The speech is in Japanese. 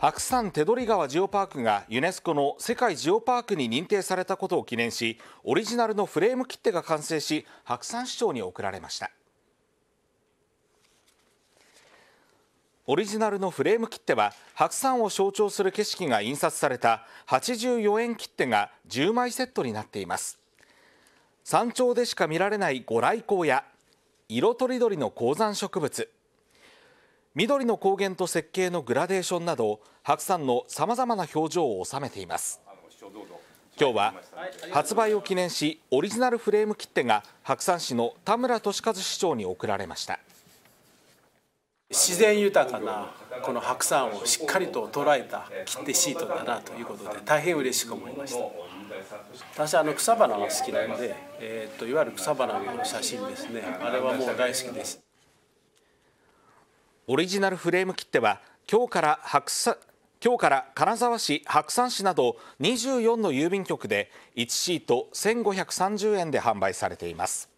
白山手取川ジオパークがユネスコの世界ジオパークに認定されたことを記念しオリジナルのフレーム切手が完成し白山市長に贈られましたオリジナルのフレーム切手は白山を象徴する景色が印刷された84円切手が10枚セットになっています山頂でしか見られない御来光や色とりどりの高山植物緑の高原と設計のグラデーションなど白山のさまざまな表情を収めています今日は発売を記念しオリジナルフレーム切手が白山市の田村俊和市長に贈られました自然豊かなこの白山をしっかりと捉えた切手シートだなということで大変嬉しく思いました私あの草花が好きなので、えー、っといわゆる草花の写真ですねあれはもう大好きですオリジナルフレーム切手は今日から白今日から金沢市白山市など24の郵便局で1シート1530円で販売されています